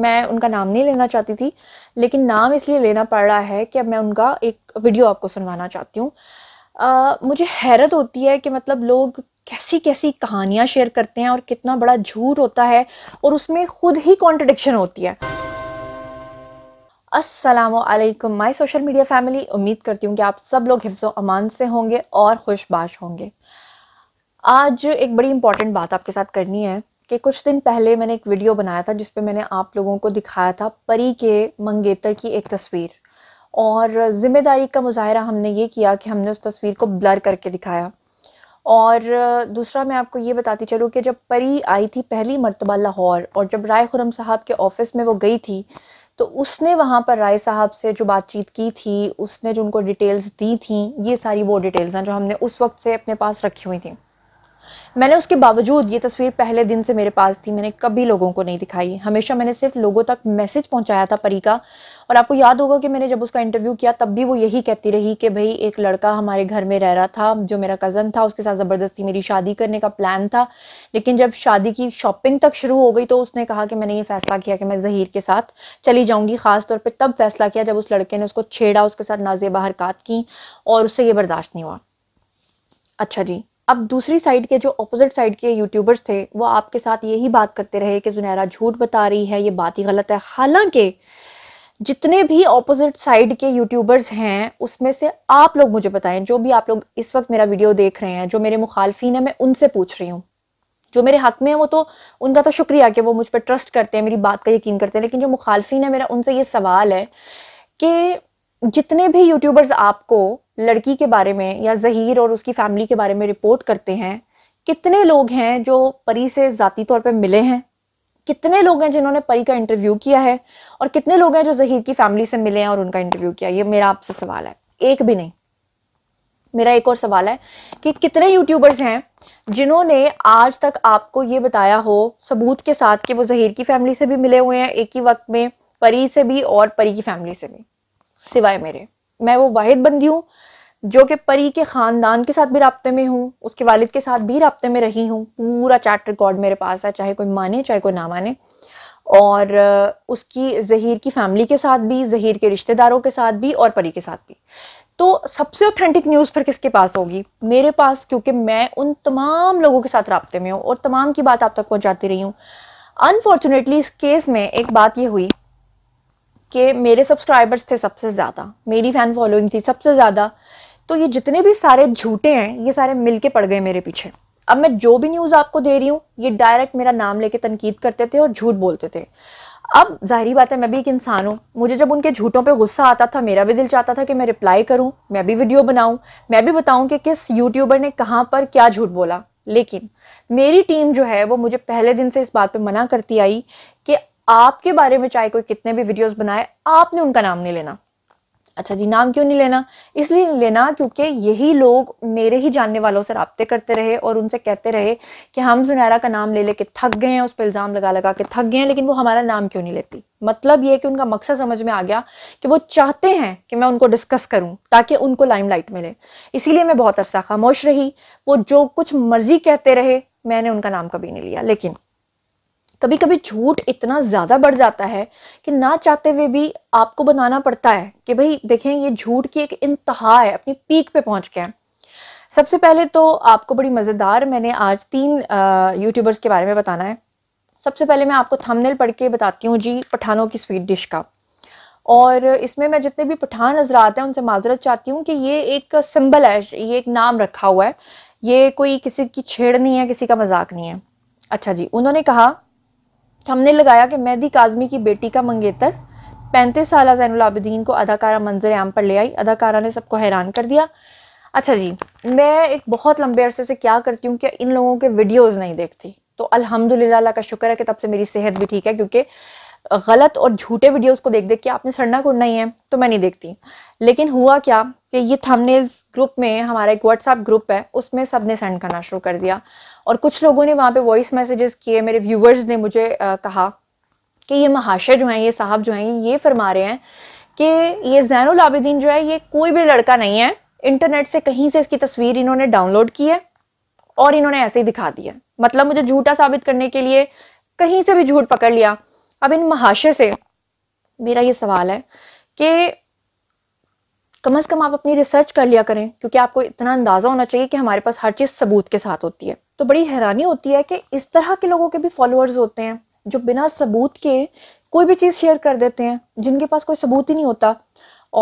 मैं उनका नाम नहीं लेना चाहती थी लेकिन नाम इसलिए लेना पड़ रहा है कि अब मैं उनका एक वीडियो आपको सुनवाना चाहती हूँ मुझे हैरत होती है कि मतलब लोग कैसी कैसी कहानियाँ शेयर करते हैं और कितना बड़ा झूठ होता है और उसमें खुद ही कॉन्ट्रडिक्शन होती है असलम माय सोशल मीडिया फैमिली उम्मीद करती हूँ कि आप सब लोग हिफ्स अमान से होंगे और खुशबाश होंगे आज एक बड़ी इंपॉर्टेंट बात आपके साथ करनी है कि कुछ दिन पहले मैंने एक वीडियो बनाया था जिसपे मैंने आप लोगों को दिखाया था परी के मंगेतर की एक तस्वीर और ज़िम्मेदारी का मुजाहरा हमने ये किया कि हमने उस तस्वीर को ब्लर करके दिखाया और दूसरा मैं आपको ये बताती चलूँ कि जब परी आई थी पहली मरतबा लाहौर और जब राय खुरम साहब के ऑफ़िस में वो गई थी तो उसने वहाँ पर राय साहब से जो बातचीत की थी उसने जो उनको डिटेल्स दी थी ये सारी वो डिटेल्स हैं जो हमने उस वक्त से अपने पास रखी हुई थी मैंने उसके बावजूद ये तस्वीर पहले दिन से मेरे पास थी मैंने कभी लोगों को नहीं दिखाई हमेशा मैंने सिर्फ लोगों तक मैसेज पहुंचाया था परी का और आपको याद होगा कि मैंने जब उसका इंटरव्यू किया तब भी वो यही कहती रही कि भाई एक लड़का हमारे घर में रह रहा था जो मेरा कज़न था उसके साथ ज़बरदस्ती मेरी शादी करने का प्लान था लेकिन जब शादी की शॉपिंग तक शुरू हो गई तो उसने कहा कि मैंने ये फ़ैसला किया कि मैं जहीर के साथ चली जाऊँगी ख़ासतौर पर तब फ़ैसला किया जब उस लड़के ने उसको छेड़ा उसके साथ बाहर हरकत की और उससे ये बर्दाश्त नहीं हुआ अच्छा जी अब दूसरी साइड के जो अपोजिट साइड के यूट्यूबर्स थे वो आपके साथ यही बात करते रहे कि जुनैरा झूठ बता रही है ये बात ही गलत है हालांकि जितने भी ऑपोजिट साइड के यूट्यूबर्स हैं उसमें से आप लोग मुझे बताएं जो भी आप लोग इस वक्त मेरा वीडियो देख रहे हैं जो मेरे मुखालफिन हैं मैं उनसे पूछ रही हूँ जो मेरे हक में है वो तो उनका तो शुक्रिया कि वो मुझ पर ट्रस्ट करते हैं मेरी बात का यकीन करते हैं लेकिन जो मुखालफिन है मेरा उनसे ये सवाल है कि जितने भी यूट्यूबर्स आपको लड़की के बारे में या जहीर और उसकी फैमिली के बारे में रिपोर्ट करते हैं कितने लोग हैं जो परी से ज़ाती तौर पर मिले हैं कितने लोग हैं जिन्होंने परी का इंटरव्यू किया है और कितने लोग हैं जो जहीर की फैमिली से मिले हैं और उनका इंटरव्यू किया ये मेरा आपसे सवाल है एक भी नहीं मेरा एक और सवाल है कि कितने यूट्यूबर्स हैं जिन्होंने आज तक आपको ये बताया हो सबूत के साथ कि वो जहीर की फैमिली से भी मिले हुए हैं एक ही वक्त में परी से भी और परी की फैमिली से भी सिवाय मेरे मैं वो वाहिद बंदी हूँ जो कि परी के ख़ानदान के साथ भी रबते में हूँ उसके वालिद के साथ भी रबते में रही हूँ पूरा चैट रिकॉर्ड मेरे पास है चाहे कोई माने चाहे कोई ना माने और उसकी जहीर की फैमिली के साथ भी जहीर के रिश्तेदारों के साथ भी और परी के साथ भी तो सबसे ऑथेंटिक न्यूज़ फिर किसके पास होगी मेरे पास क्योंकि मैं उन तमाम लोगों के साथ रबते में हूँ और तमाम की बात आप तक पहुँचाती रही हूँ अनफॉर्चुनेटली इस केस में एक बात ये हुई कि मेरे सब्सक्राइबर्स थे सबसे ज़्यादा मेरी फ़ैन फॉलोइंग थी सबसे ज़्यादा तो ये जितने भी सारे झूठे हैं ये सारे मिल के पड़ गए मेरे पीछे अब मैं जो भी न्यूज़ आपको दे रही हूँ ये डायरेक्ट मेरा नाम लेके तनकीद करते थे और झूठ बोलते थे अब जाहरी बात है मैं भी एक इंसान हूँ मुझे जब उनके झूठों पे गुस्सा आता था मेरा भी दिल चाहता था कि मैं रिप्लाई करूँ मैं भी वीडियो बनाऊँ मैं भी बताऊँ कि किस यूट्यूबर ने कहाँ पर क्या झूठ बोला लेकिन मेरी टीम जो है वो मुझे पहले दिन से इस बात पे मना करती आई कि आपके बारे में चाहे कोई कितने भी वीडियोस बनाए आपने उनका नाम नहीं लेना अच्छा जी नाम क्यों नहीं लेना इसलिए नहीं लेना क्योंकि यही लोग मेरे ही जानने वालों से रबते करते रहे और उनसे कहते रहे कि हम सुनहरा का नाम ले लेके थक गए हैं उस पर इल्ज़ाम लगा लगा के थक गए हैं लेकिन वो हमारा नाम क्यों नहीं लेती मतलब ये कि उनका मकसद समझ में आ गया कि वो चाहते हैं कि मैं उनको डिस्कस करूं ताकि उनको लाइम मिले इसीलिए मैं बहुत अरसा खामोश रही वो जो कुछ मर्जी कहते रहे मैंने उनका नाम कभी नहीं लिया लेकिन कभी कभी झूठ इतना ज़्यादा बढ़ जाता है कि ना चाहते हुए भी आपको बनाना पड़ता है कि भाई देखें ये झूठ की एक इंतहा है अपनी पीक पे पहुंच गया सबसे पहले तो आपको बड़ी मज़ेदार मैंने आज तीन यूट्यूबर्स के बारे में बताना है सबसे पहले मैं आपको थंबनेल पढ़ के बताती हूँ जी पठानों की स्वीट डिश का और इसमें मैं जितने भी पठान हजरात हैं उनसे माजरत चाहती हूँ कि ये एक सिंबल है ये एक नाम रखा हुआ है ये कोई किसी की छेड़ नहीं है किसी का मजाक नहीं है अच्छा जी उन्होंने कहा हमने लगाया कि मेहदी काजमी की बेटी का मंगेतर पैंतीस साल जैनुल आबिदीन को अदाकारा मंजर आम पर ले आई अदाकारा ने सबको हैरान कर दिया अच्छा जी मैं एक बहुत लंबे अरसे से क्या करती हूँ कि इन लोगों के वीडियोज़ नहीं देखती तो अल्हम्दुलिल्लाह का शुक्र है कि तब से मेरी सेहत भी ठीक है क्योंकि गलत और झूठे वीडियोस को देख देख के आपने सड़ना कुड़ना ही है तो मैं नहीं देखती लेकिन हुआ क्या कि ये थंबनेल्स ग्रुप में हमारा एक व्हाट्सएप ग्रुप है उसमें सब ने सेंड करना शुरू कर दिया और कुछ लोगों ने वहाँ पे वॉइस मैसेजेस किए मेरे व्यूवर्स ने मुझे आ, कहा कि ये महाशय जो हैं ये साहब जो हैं ये फरमा रहे हैं कि ये जैनुल आबिदीन जो है ये कोई भी लड़का नहीं है इंटरनेट से कहीं से इसकी तस्वीर इन्होंने डाउनलोड की है और इन्होंने ऐसे ही दिखा दिया मतलब मुझे झूठा साबित करने के लिए कहीं से भी झूठ पकड़ लिया अब इन महाशय से मेरा ये सवाल है कि कम अज़ कम आप अपनी रिसर्च कर लिया करें क्योंकि आपको इतना अंदाज़ा होना चाहिए कि हमारे पास हर चीज़ सबूत के साथ होती है तो बड़ी हैरानी होती है कि इस तरह के लोगों के भी फॉलोअर्स होते हैं जो बिना सबूत के कोई भी चीज़ शेयर कर देते हैं जिनके पास कोई सबूत ही नहीं होता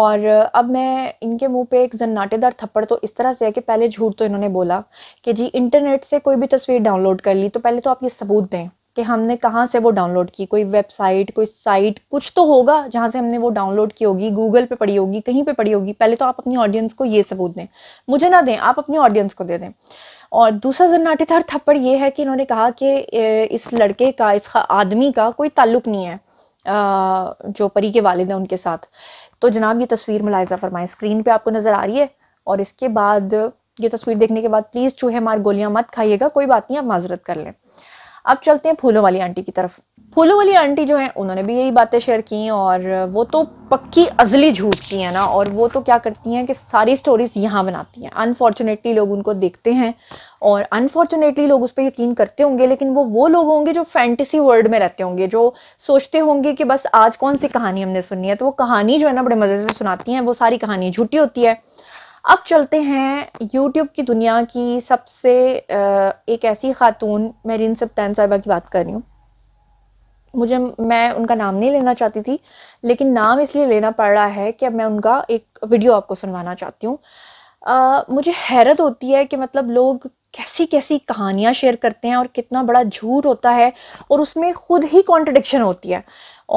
और अब मैं इनके मुंह पे एक जन्नाटेदार थप्पड़ तो इस तरह से है कि पहले झूठ तो इन्होंने बोला कि जी इंटरनेट से कोई भी तस्वीर डाउनलोड कर ली तो पहले तो आप ये सबूत दें कि हमने कहाँ से वो डाउनलोड की कोई वेबसाइट कोई साइट कुछ तो होगा जहाँ से हमने वो डाउनलोड की होगी गूगल पे पड़ी होगी कहीं पे पड़ी होगी पहले तो आप अपनी ऑडियंस को ये सबूत दें मुझे ना दें आप अपनी ऑडियंस को दे दें और दूसरा जन्नाटेदार थप्पड़ ये है कि इन्होंने कहा कि इस लड़के का इस आदमी का कोई ताल्लुक नहीं है जो परी के वालिद हैं उनके साथ तो जनाब ये तस्वीर मुलायजा फरमाएं स्क्रीन पर आपको नज़र आ रही है और इसके बाद ये तस्वीर देखने के बाद प्लीज़ चूहे मार गोलियां मत खाइएगा कोई बात नहीं आप माजरत कर लें अब चलते हैं फूलों वाली आंटी की तरफ फूलों वाली आंटी जो है उन्होंने भी यही बातें शेयर की और वो तो पक्की अजली झूठ की है ना और वो तो क्या करती हैं कि सारी स्टोरीज यहाँ बनाती हैं अनफॉर्चुनेटली लोग उनको देखते हैं और अनफॉर्चुनेटली लोग उस पर यकीन करते होंगे लेकिन वो वो लोग होंगे जो फैंटेसी वर्ल्ड में रहते होंगे जो सोचते होंगे कि बस आज कौन सी कहानी हमने सुनी है तो वो कहानी जो है ना बड़े मज़े से सुनाती हैं वो सारी कहानी झूठी होती है अब चलते हैं यूट्यूब की दुनिया की सबसे एक ऐसी ख़ातून महरीन सप्तान साहिबा की बात कर रही हूँ मुझे मैं उनका नाम नहीं लेना चाहती थी लेकिन नाम इसलिए लेना पड़ रहा है कि अब मैं उनका एक वीडियो आपको सुनवाना चाहती हूँ मुझे हैरत होती है कि मतलब लोग कैसी कैसी कहानियाँ शेयर करते हैं और कितना बड़ा झूठ होता है और उसमें खुद ही कॉन्ट्रडिक्शन होती है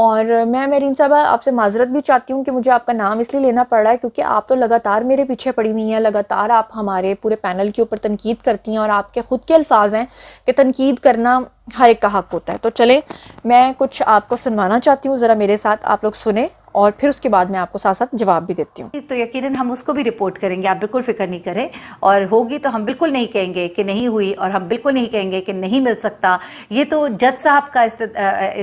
और मैं मेरीन साहब आपसे माजरत भी चाहती हूँ कि मुझे आपका नाम इसलिए लेना पड़ रहा है क्योंकि आप तो लगातार मेरे पीछे पड़ी हुई हैं लगातार आप हमारे पूरे पैनल के ऊपर तनकीद करती हैं और आपके ख़ुद के अल्फाज हैं कि तनकीद करना हर एक का हक होता है तो चले मैं कुछ आपको सुनवाना चाहती हूँ ज़रा मेरे साथ आप लोग सुने और फिर उसके बाद मैं आपको साथ साथ जवाब भी देती हूँ तो यकीन हम उसको भी रिपोर्ट करेंगे आप बिल्कुल फिक्र नहीं करें और होगी तो हम बिल्कुल नहीं कहेंगे कि नहीं हुई और हम बिल्कुल नहीं कहेंगे कि नहीं मिल सकता ये तो जज साहब का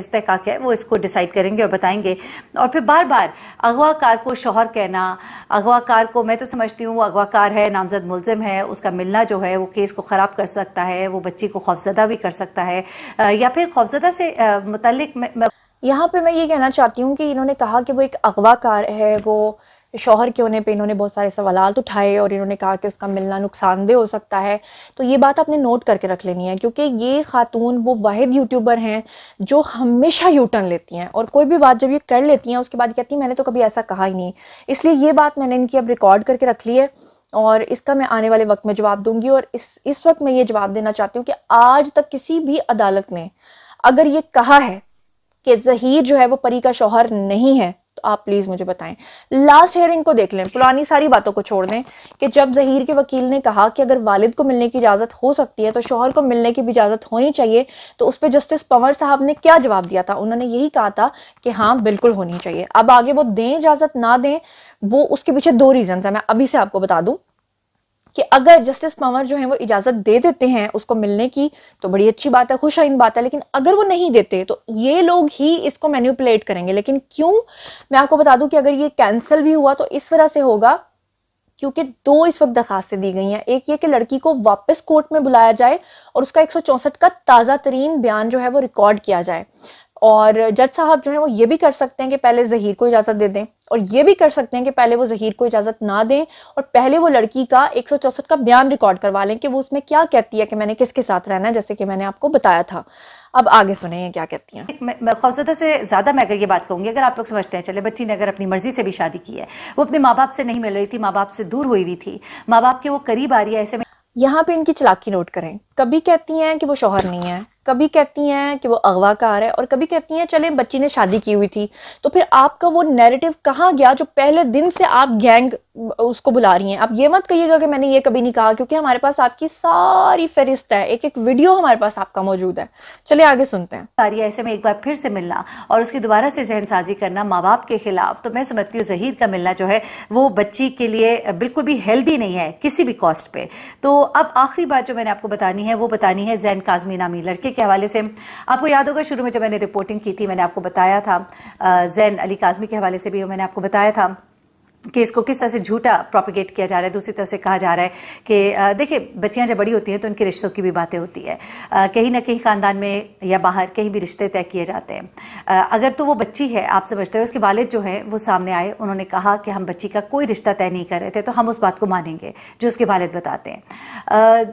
इस्तेकाक है वो इसको डिसाइड करेंगे और बताएंगे और फिर बार बार अगवाकार को शोहर कहना अगवाकार को मैं तो समझती हूँ वो अगवाकार है नामजद मुलजिम है उसका मिलना जो है वो केस को ख़राब कर सकता है वो बच्ची को खौफजदा भी कर सकता है या फिर खौफजदा से मतलब यहाँ पे मैं ये कहना चाहती हूँ कि इन्होंने कहा कि वो एक अगवाकार है वो शोहर के होने पे इन्होंने बहुत सारे सवाल उठाए और इन्होंने कहा कि उसका मिलना नुकसानदेह हो सकता है तो ये बात आपने नोट करके रख लेनी है क्योंकि ये खातून वो वाहिद यूट्यूबर हैं जो हमेशा यू टर्न लेती हैं और कोई भी बात जब ये कर लेती हैं उसके बाद कहती हैं मैंने तो कभी ऐसा कहा ही नहीं इसलिए ये बात मैंने इनकी अब रिकॉर्ड करके रख ली है और इसका मैं आने वाले वक्त में जवाब दूंगी और इस इस वक्त मैं ये जवाब देना चाहती हूँ कि आज तक किसी भी अदालत ने अगर ये कहा है कि जहीर जो है वो परी का शोहर नहीं है तो आप प्लीज़ मुझे बताएं लास्ट हेयरिंग को देख लें पुरानी सारी बातों को छोड़ दें कि जब जहीर के वकील ने कहा कि अगर वालिद को मिलने की इजाज़त हो सकती है तो शोहर को मिलने की भी इजाज़त होनी चाहिए तो उस पर जस्टिस पंवर साहब ने क्या जवाब दिया था उन्होंने यही कहा था कि हाँ बिल्कुल होनी चाहिए अब आगे वो दें इजाज़त ना दें वो उसके पीछे दो रीज़न है मैं अभी से आपको बता दूं कि अगर जस्टिस पंवर जो है वो इजाज़त दे देते हैं उसको मिलने की तो बड़ी अच्छी बात है खुशाइन बात है लेकिन अगर वो नहीं देते तो ये लोग ही इसको मैन्यूपुलेट करेंगे लेकिन क्यों मैं आपको बता दूं कि अगर ये कैंसिल भी हुआ तो इस वजह से होगा क्योंकि दो इस वक्त दरखास्तें दी गई हैं एक ये कि लड़की को वापस कोर्ट में बुलाया जाए और उसका एक का ताज़ा तरीन बयान जो है वो रिकॉर्ड किया जाए और जज साहब जो है वो ये भी कर सकते हैं कि पहले जहीर को इजाज़त दे दें और ये भी कर सकते हैं कि पहले वो जहीर को इजाज़त ना दें और पहले वो लड़की का एक का बयान रिकॉर्ड करवा लें कि वो उसमें क्या कहती है कि मैंने किसके साथ रहना है जैसे कि मैंने आपको बताया था अब आगे सुने क्या कहती हैं खौफजदा से ज़्यादा मैं अगर ये बात कहूँगी अगर आप लोग समझते हैं चले बच्ची ने अगर अपनी मर्ज़ी से भी शादी की है वो अपने माँ बाप से नहीं मिल रही थी माँ बाप से दूर हुई हुई थी माँ बाप के वो करीब आ रही है ऐसे में यहाँ पे इनकी चलाकी नोट करें कभी कहती हैं कि वो शोहर नहीं है कभी कहती हैं कि वो अगवाकार है और कभी कहती हैं चले बच्ची ने शादी की हुई थी तो फिर आपका वो नैरेटिव कहाँ गया जो पहले दिन से आप गैंग उसको बुला रही हैं आप ये मत कहिएगा कि मैंने ये कभी नहीं कहा क्योंकि हमारे पास आपकी सारी फहरिस्त है एक एक वीडियो हमारे पास आपका मौजूद है चले आगे सुनते हैं सारी ऐसे में एक बार फिर से मिलना और उसकी दोबारा से जहन साजी करना माँ बाप के खिलाफ तो मैं समझती हूँ जहीर का मिलना जो है वो बच्ची के लिए बिल्कुल भी हेल्दी नहीं है किसी भी कॉस्ट पर तो अब आखिरी बात जो मैंने आपको बतानी है वो बतानी है जैन काजमी नामी लड़के के हवाले से आपको याद होगा शुरू में जब मैंने रिपोर्टिंग की थी मैंने आपको बताया था जैन अली काजमी के हवाले से भी मैंने आपको बताया था कि इसको किस तरह से झूठा प्रोपिगेट किया जा रहा है दूसरी तरफ से कहा जा रहा है कि देखिए बच्चियां जब बड़ी होती हैं तो उनके रिश्तों की भी बातें होती है कहीं ना कहीं ख़ानदान में या बाहर कहीं भी रिश्ते तय किए जाते हैं अगर तो वो बच्ची है आप समझते हैं उसके वालिद जो है वो सामने आए उन्होंने कहा कि हम बच्ची का कोई रिश्ता तय नहीं कर रहे थे तो हम उस बात को मानेंगे जो उसके वालिद बताते हैं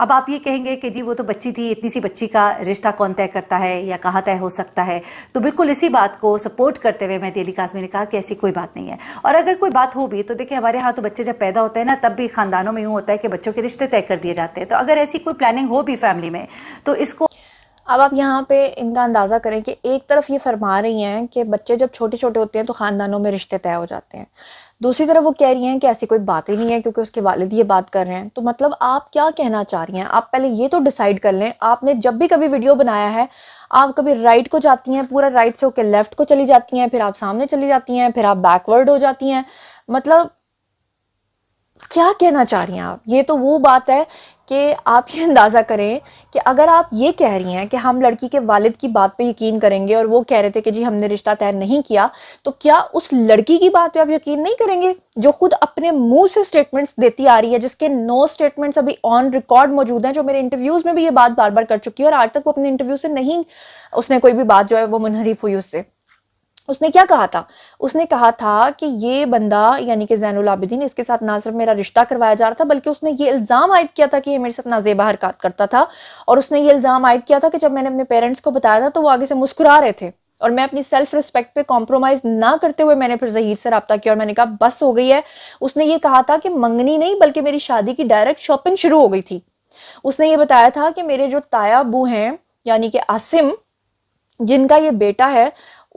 अब आप ये कहेंगे कि जी वो तो बच्ची थी इतनी सी बच्ची का रिश्ता कौन तय करता है या कहाँ तय हो सकता है तो बिल्कुल इसी बात को सपोर्ट करते हुए मैं दिल्ली काजमी ने कहा कि ऐसी कोई बात नहीं है और अगर कोई बात हो भी तो देखिए हमारे यहाँ तो बच्चे जब पैदा होते हैं ना तब भी खानदानों में यूँ होता है कि बच्चों के रिश्ते तय कर दिए जाते हैं तो अगर ऐसी कोई प्लानिंग हो भी फैमिली में तो इसको अब आप यहाँ पे इनका अंदाज़ा करें कि एक तरफ ये फरमा रही हैं कि बच्चे जब छोटे छोटे होते हैं तो ख़ानदानों में रिश्ते तय हो जाते हैं दूसरी तरफ वो कह रही हैं कि ऐसी कोई बात ही नहीं है क्योंकि उसके वालिद ये बात कर रहे हैं तो मतलब आप क्या कहना चाह रही हैं आप पहले ये तो डिसाइड कर लें आपने जब भी कभी वीडियो बनाया है आप कभी राइट को जाती हैं पूरा राइट से होकर लेफ्ट को चली जाती हैं फिर आप सामने चली जाती हैं फिर आप बैकवर्ड हो जाती हैं मतलब क्या कहना चाह रही हैं आप ये तो वो बात है कि आप ये अंदाज़ा करें कि अगर आप ये कह रही हैं कि हम लड़की के वालिद की बात पे यकीन करेंगे और वो कह रहे थे कि जी हमने रिश्ता तय नहीं किया तो क्या उस लड़की की बात पे आप यकीन नहीं करेंगे जो खुद अपने मुंह से स्टेटमेंट्स देती आ रही है जिसके नो स्टेटमेंट्स अभी ऑन रिकॉर्ड मौजूद हैं जो मेरे इंटरव्यूज़ में भी ये बात बार बार कर चुकी है और आज तक वो अपने इंटरव्यू से नहीं उसने कोई भी बात जो है वो मुनहरीफ हुई उससे उसने क्या कहा था उसने कहा था कि ये बंदा यानी कि जैन आबिदीन इसके साथ ना सिर्फ मेरा रिश्ता करवाया जा रहा था बल्कि उसने ये इल्ज़ाम आयद किया था कि ये मेरे साथ नाजेबा हरकत करता था और उसने ये इल्ज़ाम आयद किया था कि जब मैंने अपने पेरेंट्स को बताया था तो वो आगे से मुस्कुरा रहे थे और मैं अपनी सेल्फ रिस्पेक्ट पे कॉम्प्रोमाइज ना करते हुए मैंने फिर जहीर से रब्ता किया और मैंने कहा बस हो गई है उसने ये कहा था कि मंगनी नहीं बल्कि मेरी शादी की डायरेक्ट शॉपिंग शुरू हो गई थी उसने ये बताया था कि मेरे जो ताया अबू हैं यानी कि आसिम जिनका ये बेटा है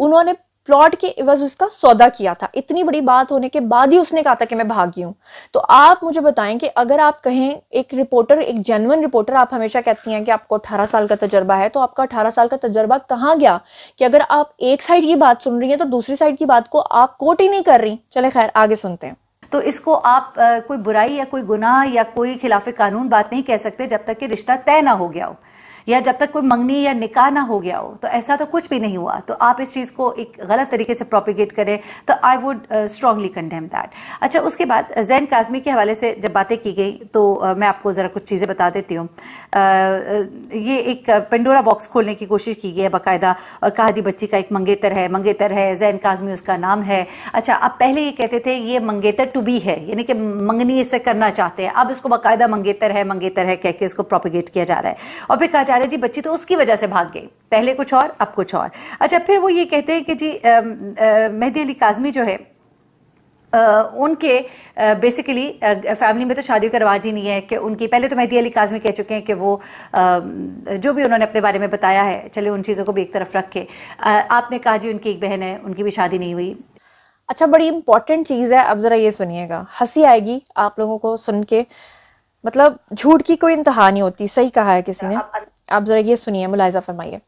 उन्होंने प्लॉट के इवज उसका सौदा किया था इतनी बड़ी बात होने के बाद ही उसने कहा था कि मैं भागी हूं तो आप मुझे बताएं कि अगर आप कहें एक रिपोर्टर एक जेनवन रिपोर्टर आप हमेशा कहती हैं कि आपको 18 साल का तजर्बा है तो आपका 18 साल का तजर्बा कहाँ गया कि अगर आप एक साइड की बात सुन रही है तो दूसरी साइड की बात को आप कोट ही नहीं कर रही चले खैर आगे सुनते हैं तो इसको आप आ, कोई बुराई या कोई गुनाह या कोई खिलाफ कानून बात नहीं कह सकते जब तक कि रिश्ता तय ना हो गया हो या जब तक कोई मंगनी या निकाह ना हो गया हो तो ऐसा तो कुछ भी नहीं हुआ तो आप इस चीज़ को एक गलत तरीके से प्रोपिगेट करें तो I would strongly condemn that अच्छा उसके बाद जैन uh, काजमी के हवाले से जब बातें की गई तो uh, मैं आपको ज़रा कुछ चीज़ें बता देती हूँ uh, ये एक पेंडोरा बॉक्स खोलने की कोशिश की गई है बाकायदा और दी बच्ची का एक मंगेतर है मंगेतर है जैन काजमी उसका नाम है अच्छा आप पहले ये कहते थे ये मंगेतर टू बी है यानी कि मंगनी इससे करना चाहते हैं अब इसको बाकायदा मंगेतर है मंगेतर है कह के इसको प्रोपिगेट किया जा रहा है और फिर कहा जा अरे जी बच्ची तो उसकी वजह से भाग गई पहले कुछ और अब कुछ और अच्छा फिर वो ये कहते हैं कि जी मेहदी अली काजमी जो है आ, उनके बेसिकली फैमिली में तो शादी का रवाज ही नहीं है कि उनकी पहले तो मेहदी अली काजमी कह चुके हैं कि वो आ, जो भी उन्होंने अपने बारे में बताया है चले उन चीज़ों को भी एक तरफ रख के आपने कहा जी उनकी एक बहन है उनकी भी शादी नहीं हुई अच्छा बड़ी इंपॉर्टेंट चीज़ है अब ज़रा ये सुनिएगा हंसी आएगी आप लोगों को सुन के मतलब झूठ की कोई इंतहा नहीं होती सही कहा है किसी अच्छा, ने आप ज़रा ये सुनिए मुलायजा फरमाइए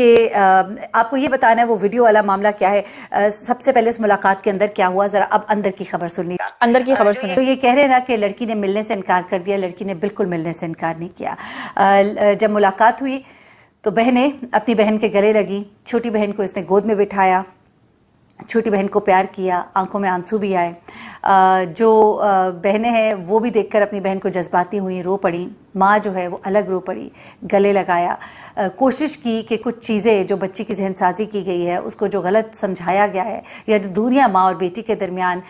कि आपको ये बताना है वो वीडियो वाला मामला क्या है सबसे पहले इस मुलाकात के अंदर क्या हुआ जरा अब अंदर की खबर सुन अंदर की खबर सुनिए तो ये कह रहे हैं ना कि लड़की ने मिलने से इनकार कर दिया लड़की ने बिल्कुल मिलने से इनकार नहीं किया जब मुलाकात हुई तो बहनें अपनी बहन के गले लगी छोटी बहन को इसने गोद में बिठाया छोटी बहन को प्यार किया आंखों में आंसू भी आए जो बहनें हैं वो भी देखकर अपनी बहन को जज्बाती हुई रो पड़ी माँ जो है वो अलग रो पड़ी गले लगाया आ, कोशिश की कि कुछ चीज़ें जो बच्ची की जहनसाजी की गई है उसको जो गलत समझाया गया है या जो दूरियाँ माँ और बेटी के दरमियान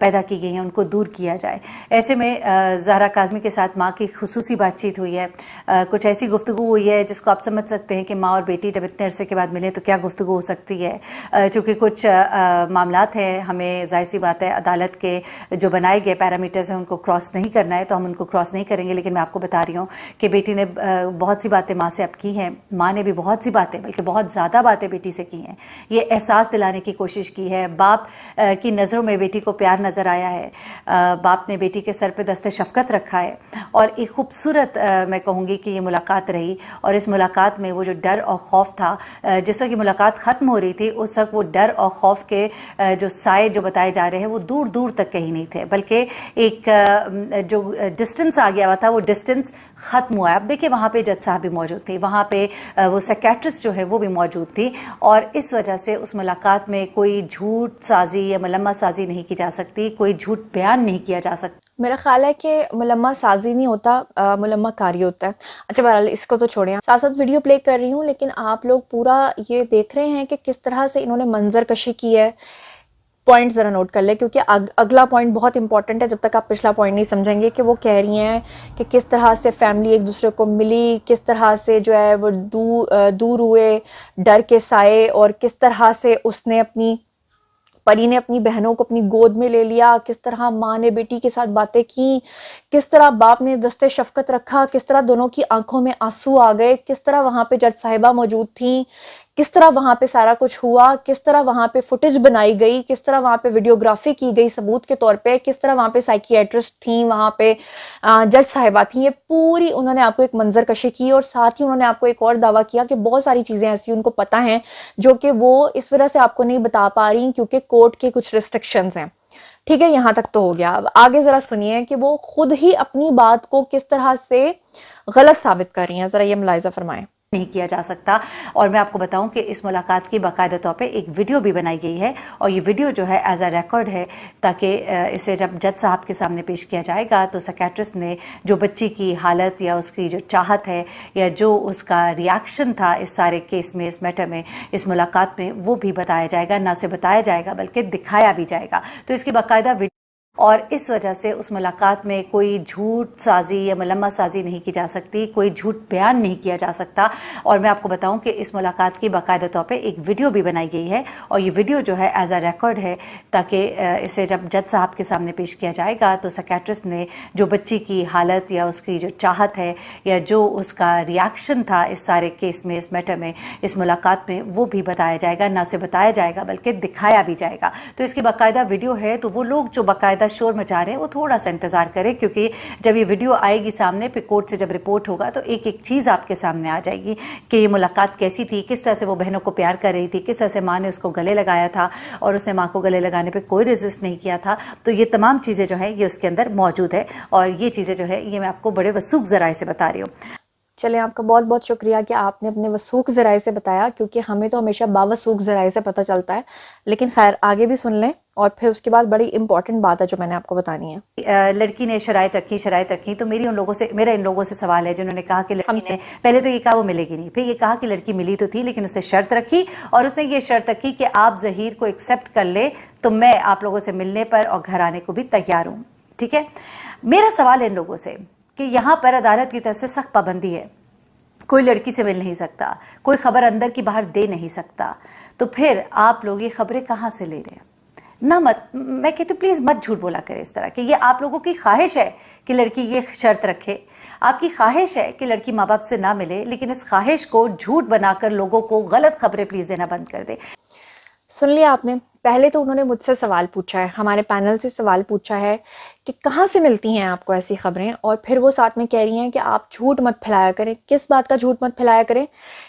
पैदा की गई हैं उनको दूर किया जाए ऐसे में जहरा काजमी के साथ माँ की खसूसी बातचीत हुई है आ, कुछ ऐसी गुफ्तु हुई है जिसको आप समझ सकते हैं कि माँ और बेटी जब इतने अरसे के बाद मिले तो क्या गुफ्तु हो सकती है चूँकि कुछ मामला हैं हमें जाहिर सी बात है अदालत के जो बनाए गए पैरामीटर्स हैं उनको क्रॉस नहीं करना है तो हम उनको क्रॉस नहीं करेंगे लेकिन मैं आपको बता बता रही हूँ कि बेटी ने बहुत सी बातें माँ से अब की हैं माँ ने भी बहुत सी बातें बल्कि बहुत ज़्यादा बातें बेटी से की हैं ये एहसास दिलाने की कोशिश की है बाप की नज़रों में बेटी को प्यार नज़र आया है बाप ने बेटी के सर पर दस्ते शफकत रखा है और एक खूबसूरत मैं कहूँगी कि ये मुलाकात रही और इस मुलाकात में वो जो डर और खौफ था जिस वक्त ये मुलाकात ख़त्म हो रही थी उस वक्त वो डर और खौफ के जो साए जो बताए जा रहे हैं वो दूर दूर तक कहीं नहीं थे बल्कि एक जो डिस्टेंस आ गया हुआ था वो डिस्टेंस डिफरेंस ख़त्म हुआ है अब देखिए वहाँ पे जज साहब भी मौजूद थे वहाँ पे वो सेक्रेटरिस्ट जो है वो भी मौजूद थी और इस वजह से उस मुलाकात में कोई झूठ साजी या मलम्मा साजी नहीं की जा सकती कोई झूठ बयान नहीं किया जा सकता मेरा ख्याल है कि मलमा साजी नहीं होता मलमा कारी होता है अच्छा बहरहाल इसको तो छोड़ें साथ साथ वीडियो प्ले कर रही हूँ लेकिन आप लोग पूरा ये देख रहे हैं कि किस तरह से इन्होंने मंजर कशी की है पॉइंट ज़रा नोट कर लें क्योंकि अग, अगला पॉइंट बहुत इंपॉर्टेंट है जब तक आप पिछला पॉइंट नहीं समझेंगे कि वो कह रही हैं कि किस तरह से फैमिली एक दूसरे को मिली किस तरह से जो है वो दूर दूर हुए डर के साए और किस तरह से उसने अपनी परी ने अपनी बहनों को अपनी गोद में ले लिया किस तरह माँ ने बेटी के साथ बातें की किस तरह बाप ने दस्ते शफकत रखा किस तरह दोनों की आंखों में आंसू आ गए किस तरह वहाँ पे जज साहिबा मौजूद थी किस तरह वहाँ पे सारा कुछ हुआ किस तरह वहाँ पे फुटेज बनाई गई किस तरह वहाँ पे वीडियोग्राफी की गई सबूत के तौर पे किस तरह वहाँ पे साइकियाट्रिस्ट थी वहाँ पे जज साहिबा थी ये पूरी उन्होंने आपको एक मंजर कशी की और साथ ही उन्होंने आपको एक और दावा किया कि बहुत सारी चीज़ें ऐसी उनको पता हैं जो कि वो इस वजह से आपको नहीं बता पा रही क्योंकि कोर्ट के कुछ रिस्ट्रिक्शंस हैं ठीक है यहाँ तक तो हो गया अब आगे ज़रा सुनिए कि वो खुद ही अपनी बात को किस तरह से गलत साबित कर रही हैं ज़रा ये मुलायजा फरमाएं नहीं किया जा सकता और मैं आपको बताऊं कि इस मुलाकात की बाकायदा तौर पे एक वीडियो भी बनाई गई है और ये वीडियो जो है एज अ रिकॉर्ड है ताकि इसे जब जज साहब के सामने पेश किया जाएगा तो सकेट्रिस्ट ने जो बच्ची की हालत या उसकी जो चाहत है या जो उसका रिएक्शन था इस सारे केस में इस मैटर में इस मुलाकात में वो भी बताया जाएगा ना सिर्फ बताया जाएगा बल्कि दिखाया भी जाएगा तो इसकी बाकायदा और इस वजह से उस मुलाकात में कोई झूठ साजी या मलम्मा साजी नहीं की जा सकती कोई झूठ बयान नहीं किया जा सकता और मैं आपको बताऊं कि इस मुलाकात की बाकायदा तौर पे एक वीडियो भी बनाई गई है और ये वीडियो जो है एज आ रिकॉर्ड है ताकि इसे जब जज साहब के सामने पेश किया जाएगा तो सकेट्रिस्ट ने जो बच्ची की हालत या उसकी जो चाहत है या जो उसका रिएक्शन था इस सारे केस में इस मैटर में इस मुलाकात में वो भी बताया जाएगा ना सिर्फ बताया जाएगा बल्कि दिखाया भी जाएगा तो इसकी बाकायदा वीडियो है तो वो लोग जो बाकायदा ज़्यादा शोर मचा रहे हैं वो थोड़ा सा इंतज़ार करें क्योंकि जब ये वीडियो आएगी सामने फिर कोर्ट से जब रिपोर्ट होगा तो एक एक चीज़ आपके सामने आ जाएगी कि ये मुलाकात कैसी थी किस तरह से वो बहनों को प्यार कर रही थी किस तरह से माँ ने उसको गले लगाया था और उसने माँ को गले लगाने पर कोई रेजिस्ट नहीं किया था तो ये तमाम चीज़ें जो है ये उसके अंदर मौजूद है और ये चीज़ें जो है ये मैं आपको बड़े वसूख ज़राए से बता रही हूँ चले आपका बहुत बहुत शुक्रिया कि आपने अपने वसूख ज़राए से बताया क्योंकि हमें तो हमेशा बावसूख ज़राए से पता चलता है लेकिन खैर आगे भी सुन लें और फिर उसके बाद बड़ी इंपॉर्टेंट बात है जो मैंने आपको बतानी है लड़की ने शराय रखी शराय रखी तो मेरी उन लोगों से मेरा इन लोगों से सवाल है जिन्होंने कहा कि लड़की ने पहले तो ये कहा वो मिलेगी नहीं फिर ये कहा कि लड़की मिली तो थी लेकिन उसने शर्त रखी और उसने ये शर्त रखी कि आप जहीर को एक्सेप्ट कर ले तो मैं आप लोगों से मिलने पर और घर आने को भी तैयार हूँ ठीक है मेरा सवाल इन लोगों से कि यहाँ पर अदालत की तरफ से सख्त पाबंदी है कोई लड़की से मिल नहीं सकता कोई खबर अंदर की बाहर दे नहीं सकता तो फिर आप लोग ये खबरें कहाँ से ले रहे हैं ना मत मैं कहती प्लीज़ मत झूठ बोला करें इस तरह कि ये आप लोगों की ख्वाहिश है कि लड़की ये शर्त रखे आपकी ख्वाहिश है कि लड़की माँ बाप से ना मिले लेकिन इस ख्वाहिश को झूठ बनाकर लोगों को गलत खबरें प्लीज़ देना बंद कर दे सुन लिया आपने पहले तो उन्होंने मुझसे सवाल पूछा है हमारे पैनल से सवाल पूछा है कि कहाँ से मिलती हैं आपको ऐसी खबरें और फिर वो साथ में कह रही हैं कि आप झूठ मत फैलाया करें किस बात का झूठ मत फैलाया करें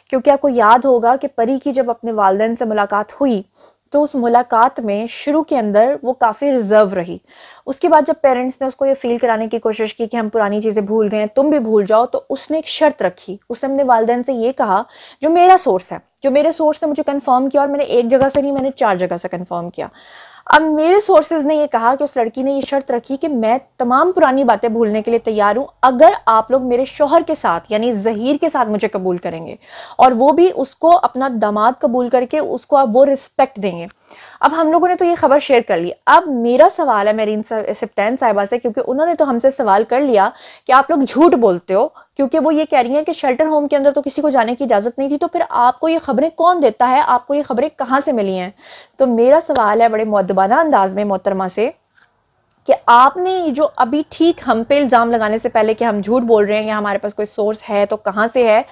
क्योंकि आपको याद होगा कि परी की जब अपने वालदेन से मुलाकात हुई तो उस मुलाकात में शुरू के अंदर वो काफ़ी रिजर्व रही उसके बाद जब पेरेंट्स ने उसको ये फील कराने की कोशिश की कि हम पुरानी चीज़ें भूल गए तुम भी भूल जाओ तो उसने एक शर्त रखी उसने अपने वालदेन से ये कहा जो मेरा सोर्स है जो मेरे सोर्स ने मुझे कंफर्म किया और मैंने एक जगह से नहीं मैंने चार जगह से कंफर्म किया अब मेरे सोर्सेज ने ये कहा कि उस लड़की ने ये शर्त रखी कि मैं तमाम पुरानी बातें भूलने के लिए तैयार हूँ अगर आप लोग मेरे शोहर के साथ यानी जहीर के साथ मुझे कबूल करेंगे और वो भी उसको अपना दामाद कबूल करके उसको आप वो रिस्पेक्ट देंगे अब हम लोगों ने तो ये खबर शेयर कर ली अब मेरा सवाल है मेरी सिप्तैन साहिबा से क्योंकि उन्होंने तो हमसे सवाल कर लिया कि आप लोग झूठ बोलते हो क्योंकि वो ये कह रही हैं कि शेल्टर होम के अंदर तो किसी को जाने की इजाज़त नहीं थी तो फिर आपको ये खबरें कौन देता है आपको ये खबरें कहाँ से मिली हैं तो मेरा सवाल है बड़े मदबाना अंदाज में मोहतरमा से कि आपने जो अभी ठीक हम पे इल्ज़ाम लगाने से पहले कि हम झूठ बोल रहे हैं या हमारे पास कोई सोर्स है तो कहाँ से है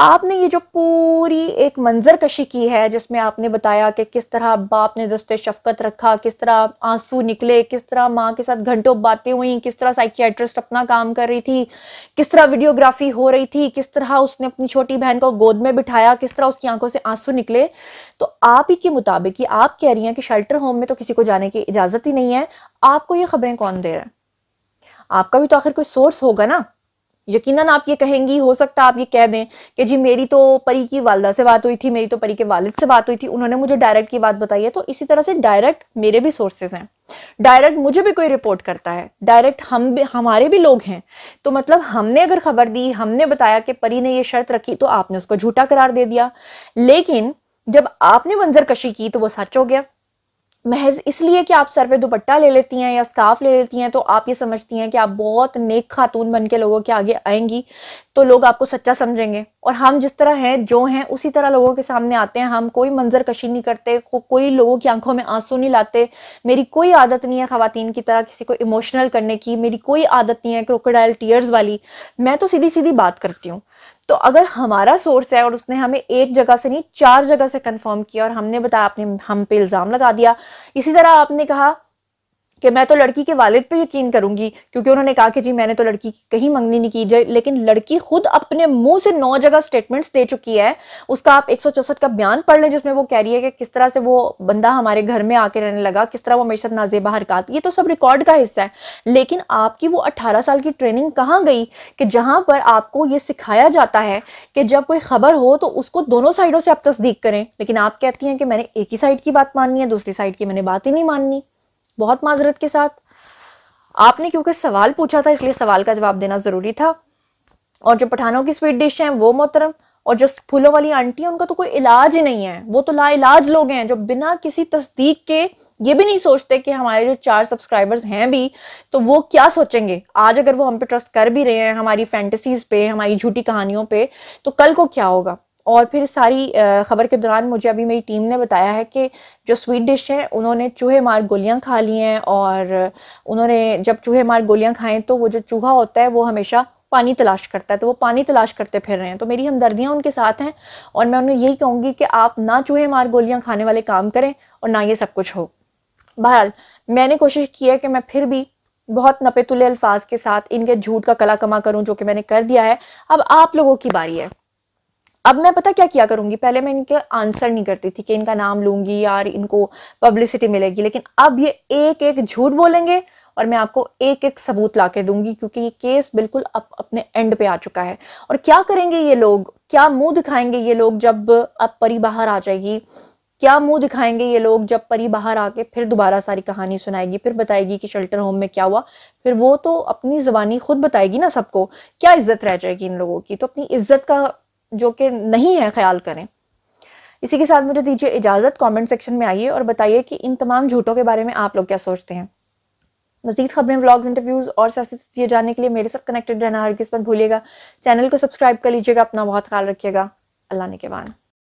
आपने ये जो पूरी एक मंजर कशी की है जिसमें आपने बताया कि किस तरह बाप ने दस्ते शफकत रखा किस तरह आंसू निकले किस तरह माँ के साथ घंटों बातें हुई किस तरह साइकियाट्रिस्ट अपना काम कर रही थी किस तरह वीडियोग्राफी हो रही थी किस तरह उसने अपनी छोटी बहन को गोद में बिठाया किस तरह उसकी आंखों से आंसू निकले तो आप ही के मुताबिक ही आप कह रही हैं कि शेल्टर होम में तो किसी को जाने की इजाज़त ही नहीं है आपको ये खबरें कौन दे रहा है आपका भी तो आखिर कोई सोर्स होगा ना यकीनन आप ये कहेंगी हो सकता है आप ये कह दें कि जी मेरी तो परी की वालदा से बात हुई थी मेरी तो परी के वालिद से बात हुई थी उन्होंने मुझे डायरेक्ट की बात बताई है तो इसी तरह से डायरेक्ट मेरे भी सोर्सेज हैं डायरेक्ट मुझे भी कोई रिपोर्ट करता है डायरेक्ट हम भी हमारे भी लोग हैं तो मतलब हमने अगर खबर दी हमने बताया कि परी ने यह शर्त रखी तो आपने उसको झूठा करार दे दिया लेकिन जब आपने मंजर कशी की तो वो सच हो गया महज इसलिए कि आप सर पे दुपट्टा ले लेती हैं या स्काफ ले लेती हैं तो आप ये समझती हैं कि आप बहुत नेक खातून बन के लोगों के आगे आएंगी तो लोग आपको सच्चा समझेंगे और हम जिस तरह हैं जो हैं उसी तरह लोगों के सामने आते हैं हम कोई मंजर कशी नहीं करते को, कोई लोगों की आंखों में आंसू नहीं लाते मेरी कोई आदत नहीं है खातन की तरह किसी को इमोशनल करने की मेरी कोई आदत नहीं है क्रोकोडाइल टीयर्स वाली मैं तो सीधी सीधी बात करती हूँ तो अगर हमारा सोर्स है और उसने हमें एक जगह से नहीं चार जगह से कंफर्म किया और हमने बताया आपने हम पे इल्ज़ाम लगा दिया इसी तरह आपने कहा कि मैं तो लड़की के वालिद पे यकीन करूंगी क्योंकि उन्होंने कहा कि जी मैंने तो लड़की कहीं मंगनी नहीं की लेकिन लड़की खुद अपने मुंह से नौ जगह स्टेटमेंट्स दे चुकी है उसका आप एक का बयान पढ़ लें जिसमें वो कह रही है कि किस तरह से वो बंदा हमारे घर में आके रहने लगा किस तरह वो मेरे साथ नाजेबा हरकत ये तो सब रिकॉर्ड का हिस्सा है लेकिन आपकी वो अट्ठारह साल की ट्रेनिंग कहाँ गई कि जहाँ पर आपको ये सिखाया जाता है कि जब कोई खबर हो तो उसको दोनों साइडों से आप तस्दीक करें लेकिन आप कहती हैं कि मैंने एक ही साइड की बात माननी है दूसरी साइड की मैंने बात ही नहीं माननी बहुत माजरत के साथ आपने क्योंकि सवाल पूछा था इसलिए सवाल का जवाब देना ज़रूरी था और जो पठानों की स्वीट डिश है वो मोहतरम और जो फूलों वाली आंटी है उनका तो कोई इलाज ही नहीं है वो तो लाइलाज लोग हैं जो बिना किसी तस्दीक के ये भी नहीं सोचते कि हमारे जो चार सब्सक्राइबर्स हैं भी तो वो क्या सोचेंगे आज अगर वो हम पे ट्रस्ट कर भी रहे हैं हमारी फैंटेसीज पे हमारी झूठी कहानियों पे तो कल को क्या होगा और फिर सारी ख़बर के दौरान मुझे अभी मेरी टीम ने बताया है कि जो स्वीट डिश है उन्होंने चूहे मार गोलियां खा ली हैं और उन्होंने जब चूहे मार गोलियां खाएं तो वो जो चूहा होता है वो हमेशा पानी तलाश करता है तो वो पानी तलाश करते फिर रहे हैं तो मेरी हमदर्दियाँ उनके साथ हैं और मैं उन्हें यही कहूँगी कि आप ना चूहे मार गोलियाँ खाने वाले काम करें और ना ये सब कुछ हो बहरहाल मैंने कोशिश की है कि मैं फिर भी बहुत नपे तुले अल्फाज के साथ इनके झूठ का कला कमा करूं जो कि मैंने कर दिया है अब आप लोगों की बारी है अब मैं पता क्या किया करूंगी पहले मैं इनके आंसर नहीं करती थी कि इनका नाम लूंगी यार इनको पब्लिसिटी मिलेगी लेकिन अब ये एक एक झूठ बोलेंगे और मैं आपको एक एक सबूत ला के दूंगी क्योंकि ये केस बिल्कुल अब अपने एंड पे आ चुका है और क्या करेंगे ये लोग क्या मुंह दिखाएंगे ये लोग जब अब परी बाहर आ जाएगी क्या मुंह दिखाएंगे ये लोग जब परी बाहर आके फिर दोबारा सारी कहानी सुनाएगी फिर बताएगी कि शेल्टर होम में क्या हुआ फिर वो तो अपनी जबानी खुद बताएगी ना सबको क्या इज्जत रह जाएगी इन लोगों की तो अपनी इज्जत का जो कि नहीं है ख्याल करें इसी के साथ मुझे दीजिए इजाज़त कमेंट सेक्शन में आइए और बताइए कि इन तमाम झूठों के बारे में आप लोग क्या सोचते हैं मजीद खबरें व्लॉग्स इंटरव्यूज़ और सियासी दिए जाने के लिए मेरे साथ कनेक्टेड रहना हर किस पर भूलिएगा चैनल को सब्सक्राइब कर लीजिएगा अपना बहुत ख्याल रखिएगा अल्लाह ने के बान